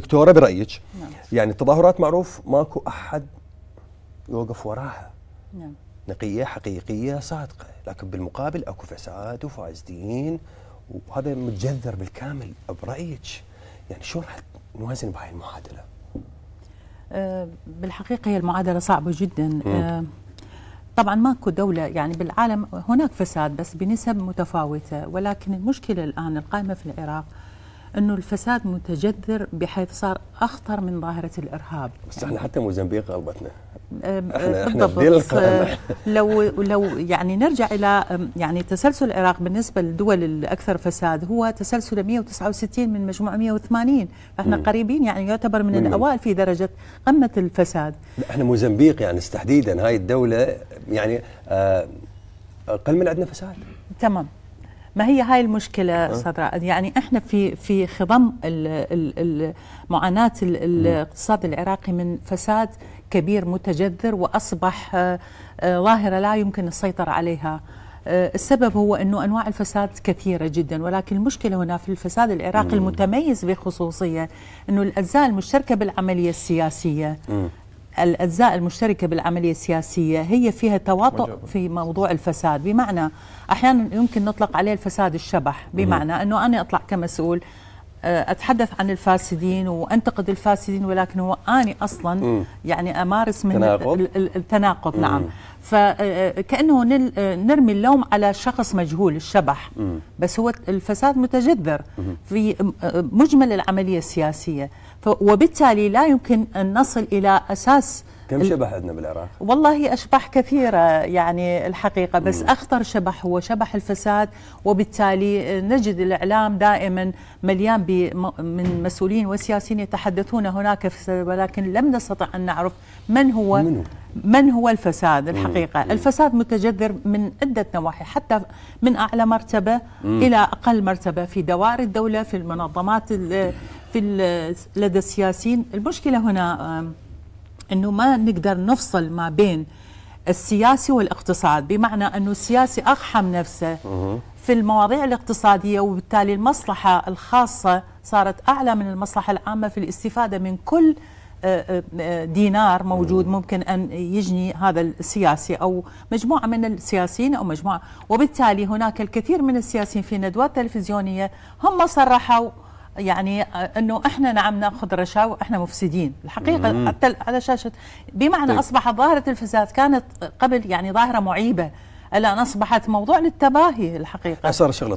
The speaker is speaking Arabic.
دكتوره برايك نعم. يعني التظاهرات معروف ماكو احد يوقف وراها نعم نقيه حقيقيه صادقه لكن بالمقابل اكو فساد وفاسدين وهذا متجذر بالكامل برايك يعني شلون راح نوازن بهاي المعادله؟ أه، بالحقيقه هي المعادله صعبه جدا أه، طبعا ماكو دوله يعني بالعالم هناك فساد بس بنسب متفاوته ولكن المشكله الان القائمه في العراق انه الفساد متجذر بحيث صار اخطر من ظاهره الارهاب بس احنا حتى موزمبيق غلبتنا احنا بالضبط احنا آه، لو لو يعني نرجع الى يعني تسلسل العراق بالنسبه للدول الاكثر فساد هو تسلسل 169 من مجموع 180 فاحنا م. قريبين يعني يعتبر من الاوائل في درجه قمه الفساد احنا موزمبيق يعني تحديدا هاي الدوله يعني آه، اقل من عندنا فساد تمام ما هي هاي المشكلة رائد يعني احنا في في خضم معاناة الاقتصاد العراقي من فساد كبير متجذر وأصبح آه، آه، ظاهرة لا يمكن السيطرة عليها آه، السبب هو أنه أنواع الفساد كثيرة جدا ولكن المشكلة هنا في الفساد العراقي المتميز بخصوصية أنه الأجزاء المشتركة بالعملية السياسية الأجزاء المشتركة بالعملية السياسية هي فيها تواطؤ في موضوع الفساد بمعنى أحيانا يمكن نطلق عليه الفساد الشبح بمعنى أنه أنا أطلع كمسؤول آه، اتحدث عن الفاسدين وانتقد الفاسدين ولكن هو اني اصلا يعني امارس من التناقض, التناقض نعم فكانه آه، آه، آه، نرمي اللوم على شخص مجهول الشبح بس هو الفساد متجذر في مجمل العمليه السياسيه وبالتالي لا يمكن ان نصل الى اساس كم شبح عندنا بالعراق؟ والله أشباح كثيرة يعني الحقيقة بس مم. أخطر شبح هو شبح الفساد وبالتالي نجد الإعلام دائما مليان من مسؤولين وسياسيين يتحدثون هناك فساد ولكن لم نستطع أن نعرف من هو منه؟ من هو الفساد الحقيقة مم. الفساد متجذر من عدة نواحي حتى من أعلى مرتبة مم. إلى أقل مرتبة في دوائر الدولة في المنظمات في لدى السياسيين المشكلة هنا انه ما نقدر نفصل ما بين السياسي والاقتصاد بمعنى انه السياسي اقحم نفسه في المواضيع الاقتصاديه وبالتالي المصلحه الخاصه صارت اعلى من المصلحه العامه في الاستفاده من كل آه، آه، آه، دينار موجود ممكن ان يجني هذا السياسي او مجموعه من السياسيين او مجموعه وبالتالي هناك الكثير من السياسيين في ندوات تلفزيونيه هم صرحوا يعني آه، انه احنا نعم ناخذ رشاوى احنا مفسدين الحقيقه مم. حتى على شاشه بمعنى طيب. اصبحت ظاهره الفساد كانت قبل يعني ظاهره معيبه الان اصبحت موضوع للتباهي الحقيقه اثر شغله